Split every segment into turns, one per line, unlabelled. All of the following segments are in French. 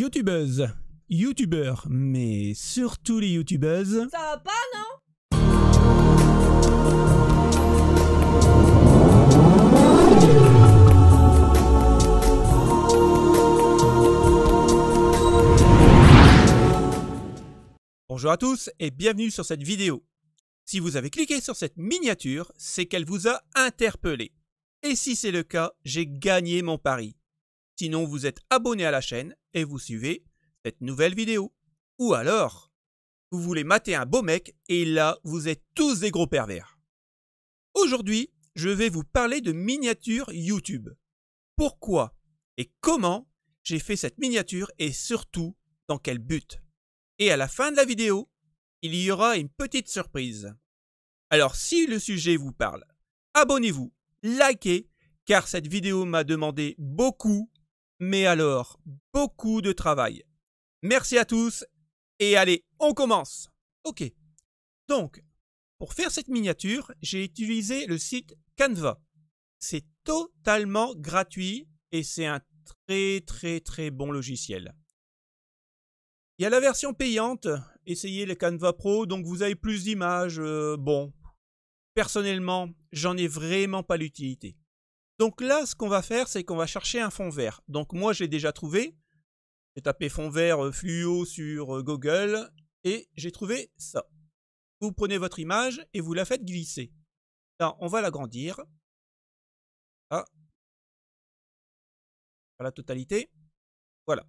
Youtubeuses, Youtubeurs, mais surtout les YouTubeuses. Ça va pas, non Bonjour à tous et bienvenue sur cette vidéo. Si vous avez cliqué sur cette miniature, c'est qu'elle vous a interpellé. Et si c'est le cas, j'ai gagné mon pari. Sinon, vous êtes abonné à la chaîne et vous suivez cette nouvelle vidéo. Ou alors, vous voulez mater un beau mec et là, vous êtes tous des gros pervers. Aujourd'hui, je vais vous parler de miniature YouTube. Pourquoi et comment j'ai fait cette miniature et surtout dans quel but. Et à la fin de la vidéo, il y aura une petite surprise. Alors si le sujet vous parle, abonnez-vous, likez, car cette vidéo m'a demandé beaucoup mais alors beaucoup de travail. Merci à tous et allez, on commence. Ok. Donc, pour faire cette miniature, j'ai utilisé le site Canva. C'est totalement gratuit et c'est un très très très bon logiciel. Il y a la version payante, essayez le Canva Pro, donc vous avez plus d'images. Euh, bon, personnellement, j'en ai vraiment pas l'utilité. Donc là, ce qu'on va faire, c'est qu'on va chercher un fond vert. Donc moi, j'ai déjà trouvé. J'ai tapé fond vert euh, fluo sur euh, Google et j'ai trouvé ça. Vous prenez votre image et vous la faites glisser. Là, on va l'agrandir. À ah. la totalité. Voilà.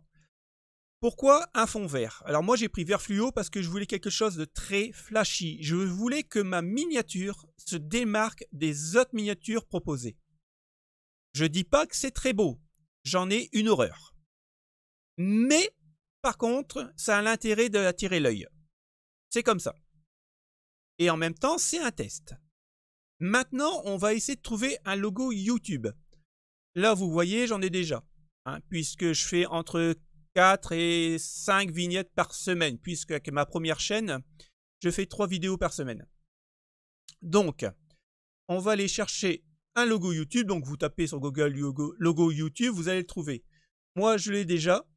Pourquoi un fond vert Alors moi j'ai pris vert fluo parce que je voulais quelque chose de très flashy. Je voulais que ma miniature se démarque des autres miniatures proposées. Je dis pas que c'est très beau. J'en ai une horreur. Mais, par contre, ça a l'intérêt d'attirer l'œil. C'est comme ça. Et en même temps, c'est un test. Maintenant, on va essayer de trouver un logo YouTube. Là, vous voyez, j'en ai déjà. Hein, puisque je fais entre 4 et 5 vignettes par semaine. Puisque avec ma première chaîne, je fais 3 vidéos par semaine. Donc, on va aller chercher un logo YouTube. Donc vous tapez sur Google logo, YouTube, vous allez le trouver. Moi, je l'ai déjà.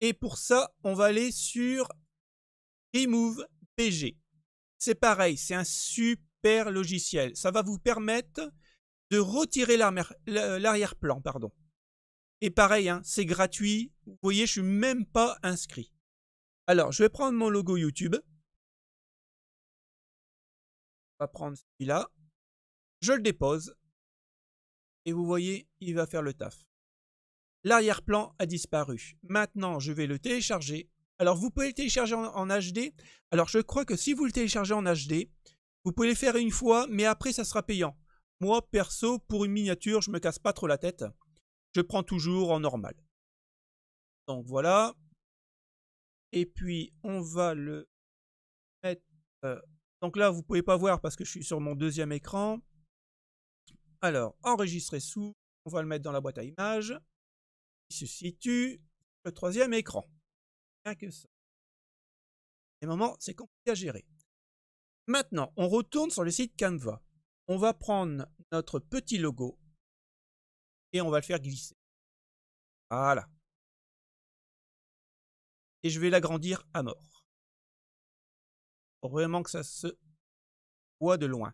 Et pour ça, on va aller sur Remove C'est pareil, c'est un super logiciel. Ça va vous permettre de retirer l'arrière-plan. pardon. Et pareil, hein, c'est gratuit. Vous voyez, je suis même pas inscrit. Alors, je vais prendre mon logo YouTube. On va prendre celui-là. Je le dépose. Et vous voyez, il va faire le taf. L'arrière-plan a disparu. Maintenant, je vais le télécharger. Alors, vous pouvez le télécharger en, HD. Alors, je crois que si vous le téléchargez en HD, vous pouvez le faire une fois, mais après, ça sera payant. Moi, perso, pour une miniature, je me casse pas trop la tête. Je prends toujours en normal. Donc, voilà. Et puis, on va le mettre... Euh, donc là, vous pouvez pas voir parce que je suis sur mon deuxième écran. Alors, enregistrer sous, on va le mettre dans la boîte à images. Il se situe le troisième écran. Rien que ça. Et moment, c'est compliqué à gérer. Maintenant, on retourne sur le site Canva. On va prendre notre petit logo et on va le faire glisser. Voilà.
Et je vais l'agrandir à mort.
Vraiment que ça se voit de loin.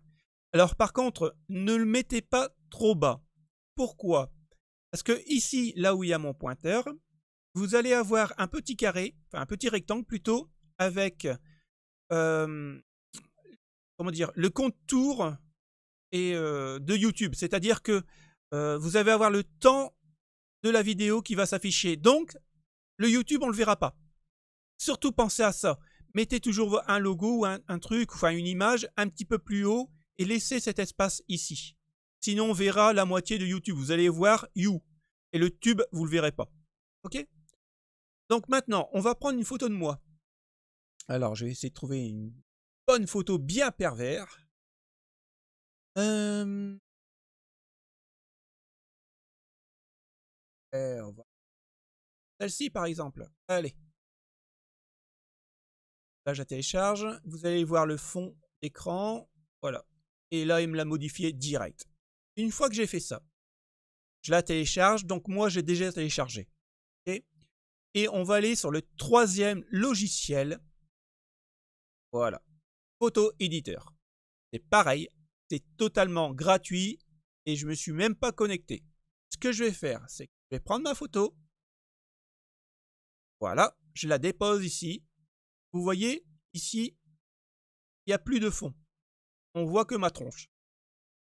Alors par contre, ne le mettez pas trop bas. Pourquoi Parce que ici, là où il y a mon pointeur, vous allez avoir un petit carré, enfin un petit rectangle plutôt, avec euh, comment dire, le contour et, euh, de YouTube. C'est-à-dire que euh, vous allez avoir le temps de la vidéo qui va s'afficher. Donc, le YouTube, on ne le verra pas. Surtout pensez à ça. Mettez toujours un logo ou un, un truc, enfin une image un petit peu plus haut et laissez cet espace ici. Sinon, on verra la moitié de YouTube. Vous allez voir You. Et le tube, vous ne le verrez pas. OK Donc maintenant, on va prendre une photo de moi. Alors, je vais essayer de trouver une bonne photo bien pervers. Hum. Eh, Celle-ci, par exemple. Allez. Là, je télécharge. Vous allez voir le fond d'écran. Voilà et là il me l'a modifié direct. Une fois que j'ai fait ça, je la télécharge, donc moi j'ai déjà téléchargé. et on va aller sur le troisième logiciel. Voilà. Photo éditeur. C'est pareil, c'est totalement gratuit et je me suis même pas connecté. Ce que je vais faire, c'est que je vais prendre ma photo. Voilà, je la dépose ici. Vous voyez, ici, il n'y a plus de fond on voit que ma tronche.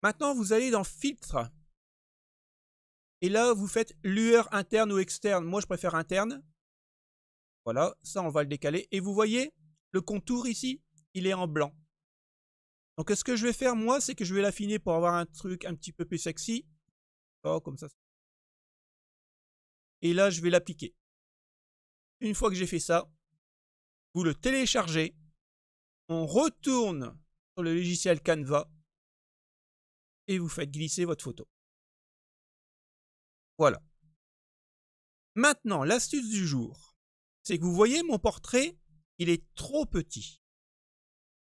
Maintenant, vous allez dans filtre. Et là, vous faites lueur interne ou externe. Moi, je préfère interne. Voilà, ça, on va le décaler. Et vous voyez, le contour ici, il est en blanc. Donc, ce que je vais faire, moi, c'est que je vais l'affiner pour avoir un truc un petit peu plus sexy. Oh, comme ça. Et là, je vais l'appliquer. Une fois que j'ai fait ça, vous le téléchargez. On retourne le logiciel Canva et vous faites glisser
votre photo. Voilà. Maintenant, l'astuce
du jour, c'est que vous voyez mon portrait, il est trop petit.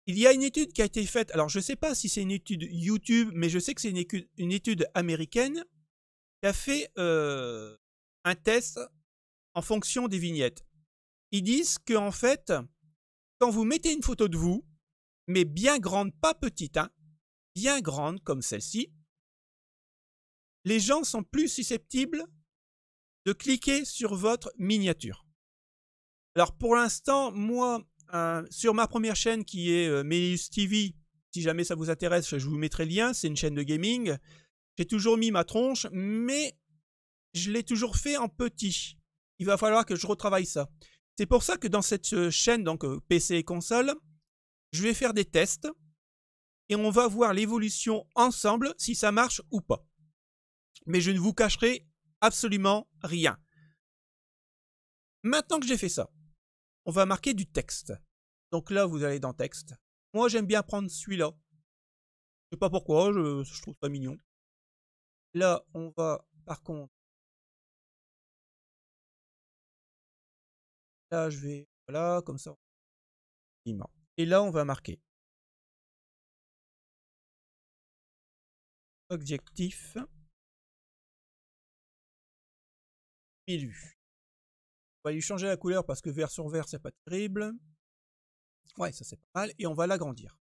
Il y a une étude qui a été faite, alors je ne sais pas si c'est une étude YouTube, mais je sais que c'est une, étude américaine qui a fait euh, un test en fonction des vignettes. Ils disent que en fait, quand vous mettez une photo de vous, mais bien grande, pas petite, hein, bien grande comme celle-ci, les gens sont plus susceptibles de cliquer sur votre miniature. Alors pour l'instant, moi, euh, sur ma première chaîne qui est euh, Melius TV, si jamais ça vous intéresse, je vous mettrai le lien, c'est une chaîne de gaming. J'ai toujours mis ma tronche, mais je l'ai toujours fait en petit. Il va falloir que je retravaille ça. C'est pour ça que dans cette euh, chaîne, donc euh, PC et console, je vais faire des tests et on va voir l'évolution ensemble si ça marche ou pas. Mais je ne vous cacherai absolument rien. Maintenant que j'ai fait ça, on va marquer du texte. Donc là, vous allez dans texte. Moi, j'aime bien prendre celui-là. Je sais pas pourquoi, je, trouve pas mignon.
Là, on va par contre Là, je vais, voilà, comme ça. Et là, on va marquer objectif élu.
On va lui changer la couleur parce que vert sur vert, c'est pas terrible. Ouais, ça c'est pas mal. Et on va l'agrandir.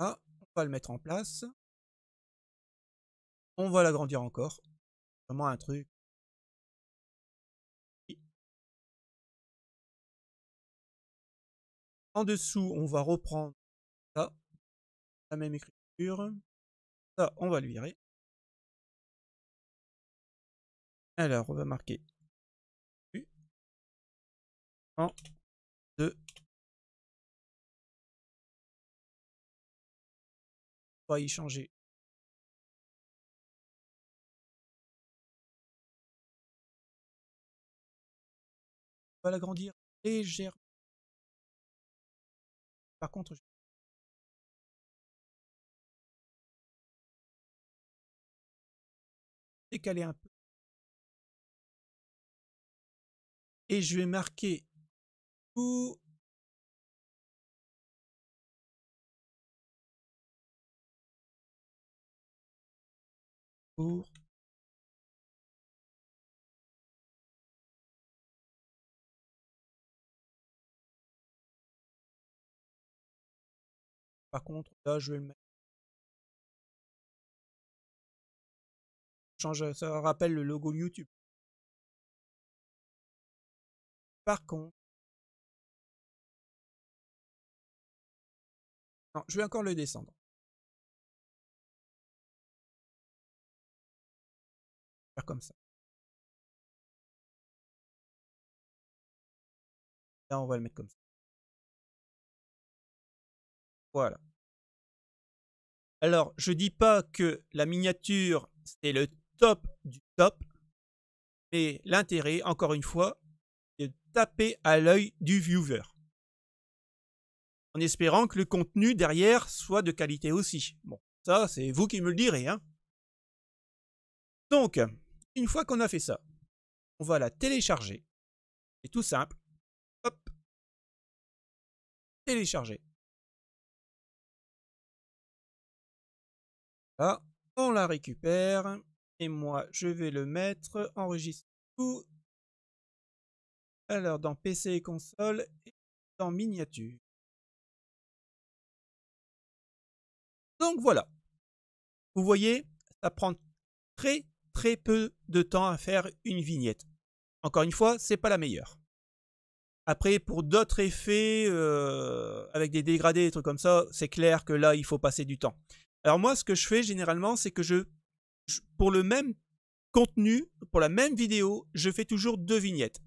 Ah, on va le mettre en place.
On va l'agrandir encore. Vraiment un truc En dessous, on va reprendre ça, la même écriture. Ça, on va le virer. Alors, on va marquer U. 1, 2, on va y changer. On va l'agrandir légèrement. Par contre je décaler un peu. Et je vais marquer Pour Par contre, là, je vais le mettre. Change, ça rappelle le logo YouTube. Par contre, non, je vais encore le descendre. Faire comme ça. Là, on va le mettre comme ça. Voilà. Alors, je
ne dis pas que la miniature, c'est le top du top, mais l'intérêt, encore une fois, c'est de taper à l'œil du viewer. En espérant que le contenu derrière soit de qualité aussi. Bon, ça, c'est vous qui me le direz. Hein Donc, une fois qu'on a fait ça, on va la télécharger. C'est tout simple. Hop. Télécharger. Hein, on la récupère. Et moi, je vais le mettre, enregistre tout. Alors, dans PC et console, et dans
miniature. Donc voilà.
Vous voyez, ça prend très très peu de temps à faire une vignette. Encore une fois, c'est pas la meilleure. Après, pour d'autres effets, euh, avec des dégradés, et trucs comme ça, c'est clair que là, il faut passer du temps. Alors moi, ce que je fais généralement, c'est que je, pour le même contenu, pour la même vidéo, je fais toujours deux vignettes.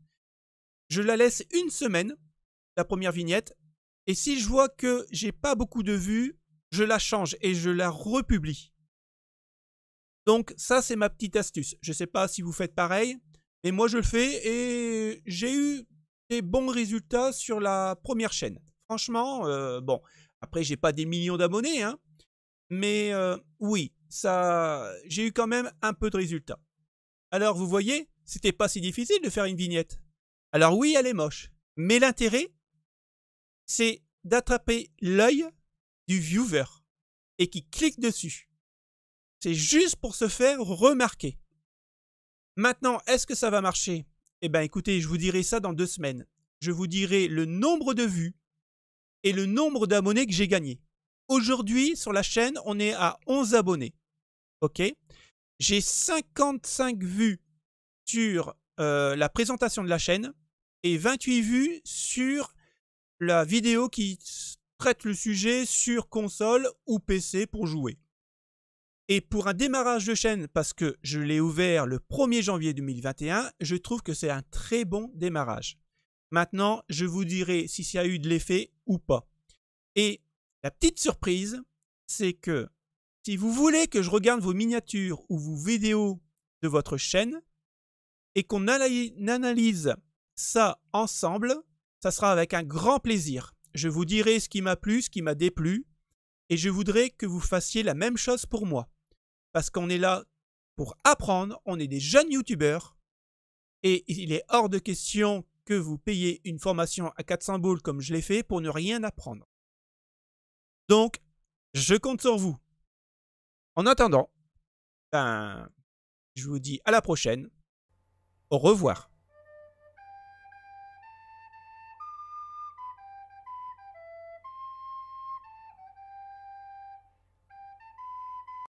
Je la laisse une semaine, la première vignette, et si je vois que j'ai pas beaucoup de vues, je la change et je la republie. Donc ça, c'est ma petite astuce. Je ne sais pas si vous faites pareil, mais moi je le fais et j'ai eu des bons résultats sur la première chaîne. Franchement, euh, bon, après j'ai pas des millions d'abonnés, hein, mais euh, oui, ça, j'ai eu quand même un peu de résultats. Alors vous voyez, c'était pas si difficile de faire une vignette. Alors oui, elle est moche, mais l'intérêt, c'est d'attraper l'œil du viewer et qui clique dessus. C'est juste pour se faire remarquer. Maintenant, est-ce que ça va marcher Eh bien écoutez, je vous dirai ça dans deux semaines. Je vous dirai le nombre de vues et le nombre d'abonnés que j'ai gagné. Aujourd'hui, sur la chaîne, on est à 11 abonnés. Ok J'ai 55 vues sur euh, la présentation de la chaîne et 28 vues sur la vidéo qui traite le sujet sur console ou PC pour jouer. Et pour un démarrage de chaîne, parce que je l'ai ouvert le 1er janvier 2021, je trouve que c'est un très bon démarrage. Maintenant, je vous dirai si ça a eu de l'effet ou pas. Et la petite surprise, c'est que si vous voulez que je regarde vos miniatures ou vos vidéos de votre chaîne et qu'on analyse ça ensemble, ça sera avec un grand plaisir. Je vous dirai ce qui m'a plu, ce qui m'a déplu, et je voudrais que vous fassiez la même chose pour moi. Parce qu'on est là pour apprendre, on est des jeunes youtubeurs, et il est hors de question que vous payiez une formation à 400 boules comme je l'ai fait pour ne rien apprendre. Donc, je compte sur vous. En attendant, ben, je vous dis à la prochaine. Au revoir.